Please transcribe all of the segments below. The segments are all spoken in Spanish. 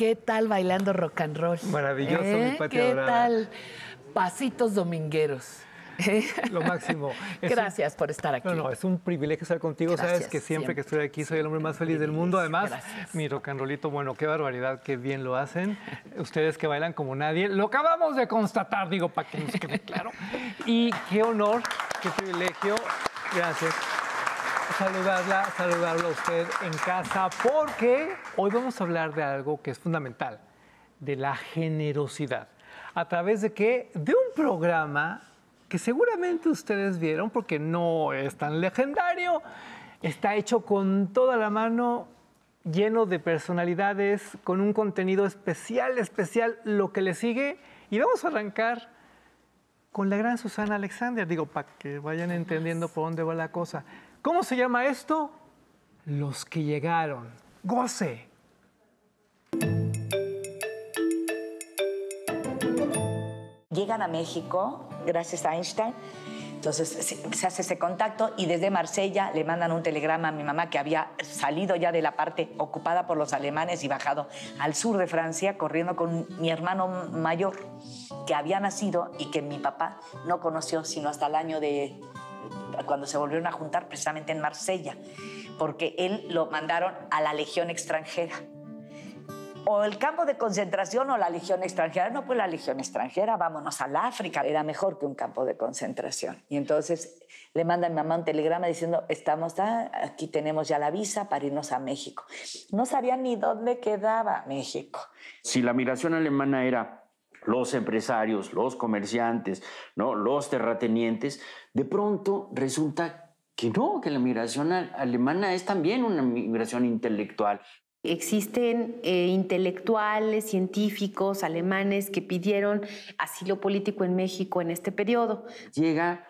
¿Qué tal bailando rock and roll? Maravilloso, mi ¿Eh? ¿Qué tal? Pasitos domingueros. Lo máximo. gracias por estar aquí. No, no, es un privilegio estar contigo. Sabes que siempre, que estoy aquí soy el hombre más feliz del mundo. Además, mi rock and rollito, bueno, qué barbaridad, qué bien lo hacen. Ustedes que bailan como nadie. Lo acabamos de constatar, digo, para que nos quede claro. Y qué honor, qué privilegio. Gracias saludarla, saludarlo a usted en casa, porque hoy vamos a hablar de algo que es fundamental, de la generosidad. ¿A través de que De un programa que seguramente ustedes vieron, porque no es tan legendario, está hecho con toda la mano, lleno de personalidades, con un contenido especial, especial, lo que le sigue. Y vamos a arrancar con la gran Susana Alexander, digo, para que vayan entendiendo por dónde va la cosa. ¿Cómo se llama esto? Los que llegaron. Goce. Llegan a México, gracias a Einstein. Entonces se, hace ese contacto y desde Marsella le mandan un telegrama a mi mamá que había salido ya de la parte ocupada por los alemanes y bajado al sur de Francia corriendo con mi hermano mayor que había nacido y que mi papá no conoció sino hasta el año de cuando se volvieron a juntar precisamente en Marsella, porque él lo mandaron a la Legión extranjera. O el campo de concentración o la Legión extranjera. No, pues la Legión extranjera, vámonos al África. Era mejor que un campo de concentración. Y entonces le manda a mi mamá un telegrama diciendo, estamos aquí tenemos ya la visa para irnos a México. No sabía ni dónde quedaba México. Si la migración alemana era los empresarios, los comerciantes, ¿no? los terratenientes, de pronto resulta que no, que la migración alemana es también una migración intelectual. Existen eh, intelectuales, científicos alemanes que pidieron asilo político en México en este periodo. Llega,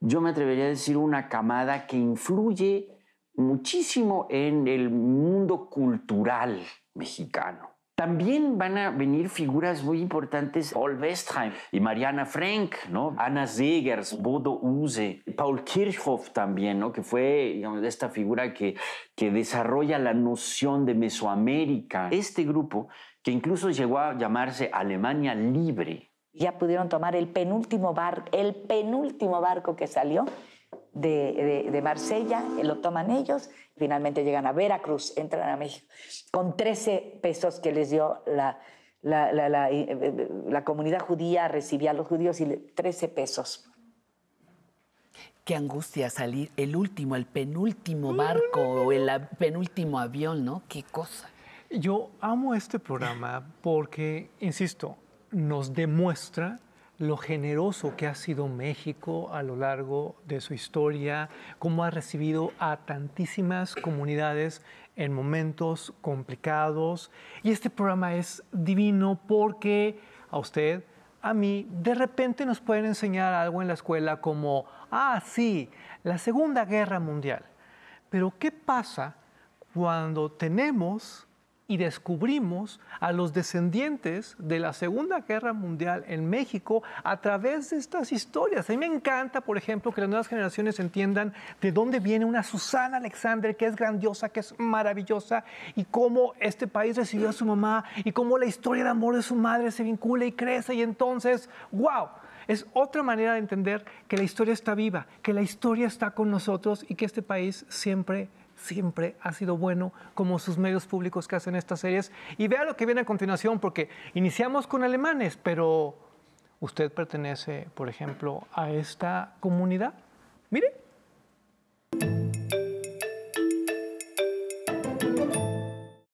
yo me atrevería a decir, una camada que influye muchísimo en el mundo cultural mexicano. También van a venir figuras muy importantes, Paul Westheim y Mariana Frank, ¿no? Anna Segers, Bodo Use, Paul Kirchhoff también, ¿no? Que fue esta figura que, que desarrolla la noción de Mesoamérica. Este grupo, que incluso llegó a llamarse Alemania Libre, ya pudieron tomar el penúltimo, bar, el penúltimo barco que salió de, de, Marsella, eh, lo toman ellos, finalmente llegan a Veracruz, entran a México, con 13 pesos que les dio la, eh, eh, la, comunidad judía recibía a los judíos y 13 pesos. Qué angustia salir el último, el penúltimo barco o el penúltimo avión, ¿no? Qué cosa. Yo amo este programa porque, insisto, nos demuestra lo generoso que ha sido México a lo largo de su historia, cómo ha recibido a tantísimas comunidades en momentos complicados. Y este programa es divino porque a usted, a mí, de repente nos pueden enseñar algo en la escuela como, ah, sí, la Segunda Guerra Mundial. Pero ¿qué pasa cuando tenemos y descubrimos a los descendientes de la Segunda Guerra Mundial en México a través de estas historias. A mí me encanta, por ejemplo, que las nuevas generaciones entiendan de dónde viene una Susana Alexander, que es grandiosa, que es maravillosa, y cómo este país recibió a su mamá, y cómo la historia de amor de su madre se vincula y crece, y entonces, wow. Es otra manera de entender que la historia está viva, que la historia está con nosotros y que este país siempre siempre ha sido bueno como sus medios públicos que hacen estas series. Y vea lo que viene a continuación, porque iniciamos con alemanes, pero usted pertenece, por ejemplo, a esta comunidad. Mire.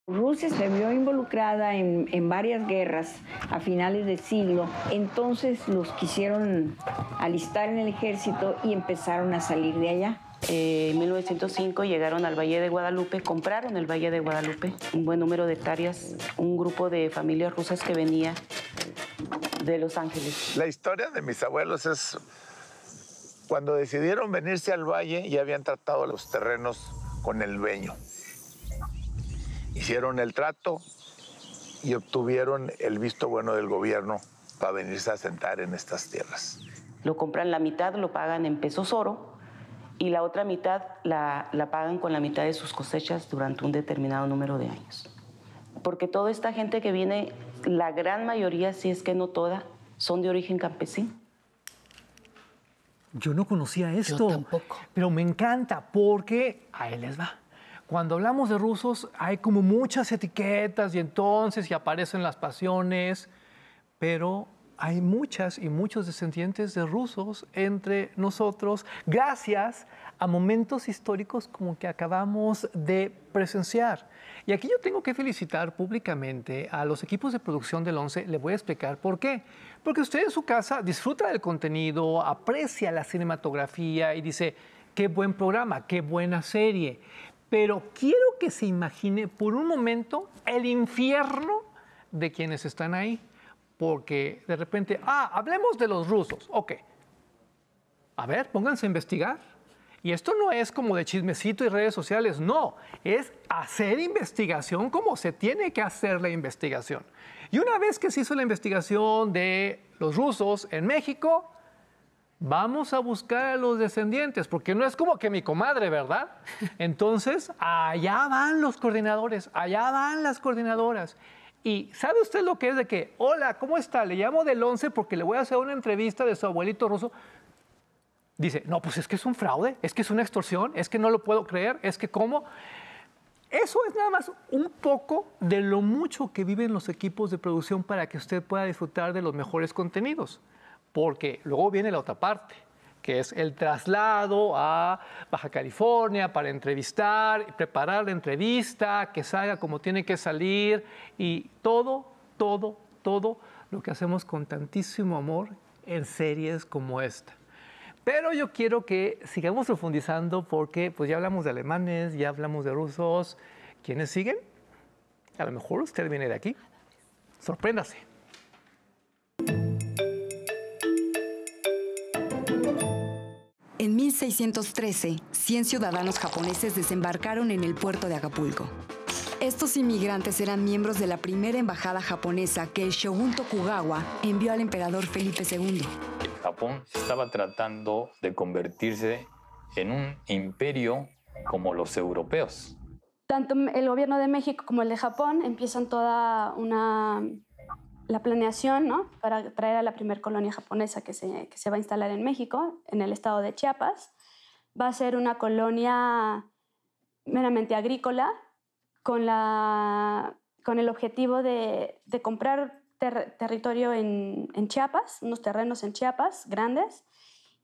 Rusia se vio involucrada en, en, varias guerras a finales del siglo, entonces los quisieron alistar en el ejército y empezaron a salir de allá. Eh, en 1905 llegaron al Valle de Guadalupe, compraron el Valle de Guadalupe, un buen número de hectáreas, un grupo de familias rusas que venía de Los Ángeles. La historia de mis abuelos es cuando decidieron venirse al valle ya habían tratado los terrenos con el dueño. Hicieron el trato y obtuvieron el visto bueno del gobierno para venirse a sentar en estas tierras. Lo compran la mitad, lo pagan en pesos oro y la otra mitad la, pagan con la mitad de sus cosechas durante un determinado número de años. Porque toda esta gente que viene, la gran mayoría, si es que no toda, son de origen campesino. Yo no conocía esto. tampoco. Pero me encanta porque a él les va. Cuando hablamos de rusos hay como muchas etiquetas y entonces y aparecen las pasiones, pero hay muchas y muchos descendientes de rusos entre nosotros gracias a momentos históricos como que acabamos de presenciar. Y aquí yo tengo que felicitar públicamente a los equipos de producción del 11, Le voy a explicar por qué. Porque usted en su casa disfruta del contenido, aprecia la cinematografía y dice, qué buen programa, qué buena serie. Pero quiero que se imagine por un momento el infierno de quienes están ahí porque de repente, ah, hablemos de los rusos, ok. A ver, pónganse a investigar. Y esto no es como de chismecito y redes sociales, no, es hacer investigación como se tiene que hacer la investigación. Y una vez que se hizo la investigación de los rusos en México, vamos a buscar a los descendientes, porque no es como que mi comadre, ¿verdad? Entonces, allá van los coordinadores, allá van las coordinadoras. Y ¿sabe usted lo que es de que, hola, ¿cómo está? Le llamo del 11 porque le voy a hacer una entrevista de su abuelito ruso. Dice, no, pues es que es un fraude, es que es una extorsión, es que no lo puedo creer, es que cómo. Eso es nada más un poco de lo mucho que viven los equipos de producción para que usted pueda disfrutar de los mejores contenidos, porque luego viene la otra parte que es el traslado a Baja California para entrevistar, preparar la entrevista, que salga como tiene que salir y todo, todo, todo lo que hacemos con tantísimo amor en series como esta. Pero yo quiero que sigamos profundizando porque pues ya hablamos de alemanes, ya hablamos de rusos. ¿Quiénes siguen? A lo mejor usted viene de aquí. Sorpréndase. 1613, 100 ciudadanos japoneses desembarcaron en el puerto de Acapulco. Estos inmigrantes eran miembros de la primera embajada japonesa que el shogun Tokugawa envió al emperador Felipe II. Japón estaba tratando de convertirse en un imperio como los europeos. Tanto el gobierno de México como el de Japón empiezan toda una la planeación ¿no? para traer a la primera colonia japonesa que se, va a instalar en México, en el estado de Chiapas, va a ser una colonia meramente agrícola con, la, con el objetivo de, comprar territorio en, en Chiapas, unos terrenos en Chiapas grandes,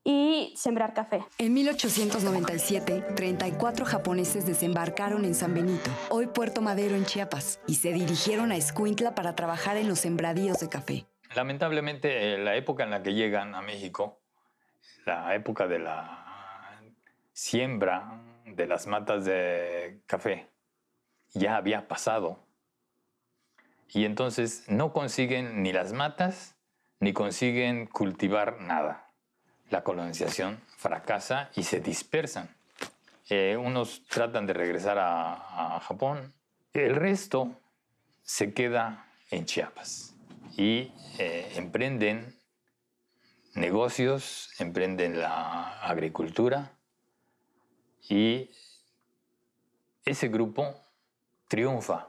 y sembrar café. En 1897, 34 japoneses desembarcaron en San Benito, hoy Puerto Madero en Chiapas, y se dirigieron a Escuintla para trabajar en los sembradíos de café. Lamentablemente, eh, la época en la que llegan a México, la época de la siembra de las matas de café, ya había pasado. Y entonces no consiguen ni las matas, ni consiguen cultivar nada la colonización fracasa y se dispersan. Eh, unos tratan de regresar a, Japón, el resto se queda en Chiapas y eh, emprenden negocios, emprenden la agricultura y ese grupo triunfa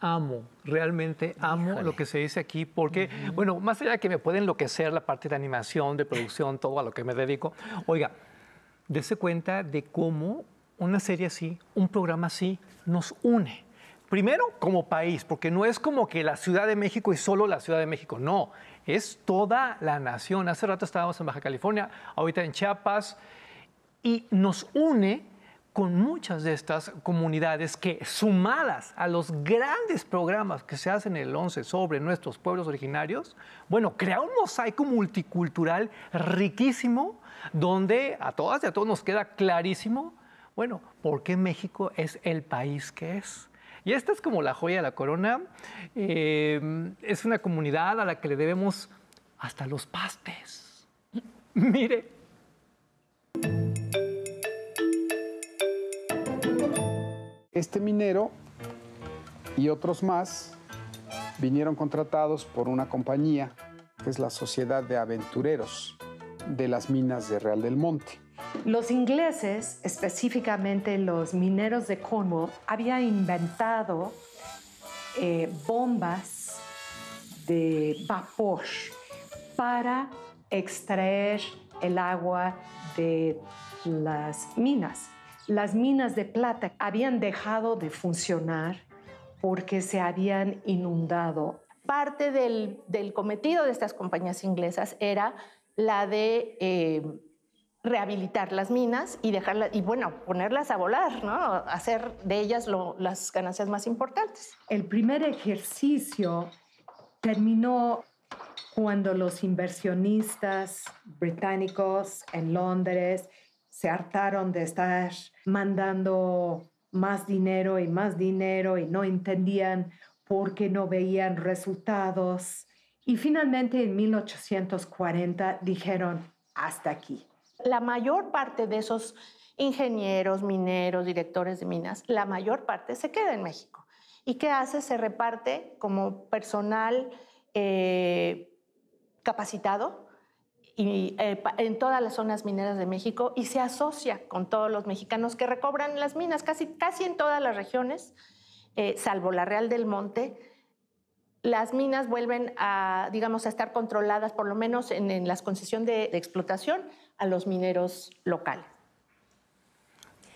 amo, realmente amo lo que se dice aquí, porque, bueno, más allá de que me puede enloquecer la parte de animación, de producción, todo a lo que me dedico, oiga, dése cuenta de cómo una serie así, un programa así, nos une. Primero, como país, porque no es como que la Ciudad de México es solo la Ciudad de México, no, es toda la nación. Hace rato estábamos en Baja California, ahorita en Chiapas, y nos une con muchas de estas comunidades que, sumadas a los grandes programas que se hacen en el 11 sobre nuestros pueblos originarios, bueno, crea un mosaico multicultural riquísimo donde a todas y a todos nos queda clarísimo, bueno, por qué México es el país que es. Y esta es como la joya de la corona. Em, es una comunidad a la que le debemos hasta los pastes. Mire, Este minero y otros más vinieron contratados por una compañía que es la Sociedad de Aventureros de las Minas de Real del Monte. Los ingleses, específicamente los mineros de Cornwall, habían inventado eh, bombas de vapor para extraer el agua de las minas. Las minas de plata habían dejado de funcionar porque se habían inundado. Parte del, cometido de estas compañías inglesas era la de eh, rehabilitar las minas y dejarlas, y bueno, ponerlas a volar, Hacer de ellas las ganancias más importantes. El primer ejercicio terminó cuando los inversionistas británicos en Londres se hartaron de estar mandando más dinero y más dinero y no entendían por qué no veían resultados. Y finalmente en 1840 dijeron, hasta aquí. La mayor parte de esos ingenieros, mineros, directores de minas, la mayor parte se queda en México. ¿Y qué hace? Se reparte como personal eh, capacitado eh, en todas las zonas mineras de México y se asocia con todos los mexicanos que recobran las minas, casi, casi en todas las regiones, eh, salvo la Real del Monte. Las minas vuelven a, digamos, a estar controladas, por lo menos en, las la concesión de explotación, a los mineros locales.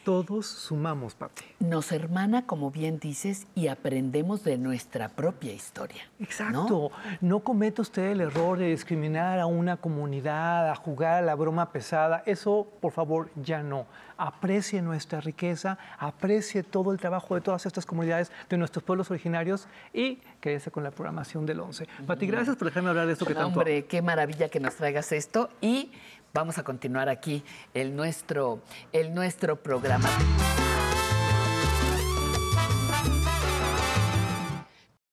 Todos sumamos, Pati. Nos hermana, como bien dices, y aprendemos de nuestra propia historia. Exacto. ¿no? cometa usted el error de discriminar a una comunidad, a jugar a la broma pesada. Eso, por favor, ya no. Aprecie nuestra riqueza, aprecie todo el trabajo de todas estas comunidades, de nuestros pueblos originarios y quédese con la programación del 11. Pati, gracias por dejarme hablar de esto que tanto. Hombre, qué maravilla que nos traigas esto y Vamos a continuar aquí el nuestro, el nuestro programa.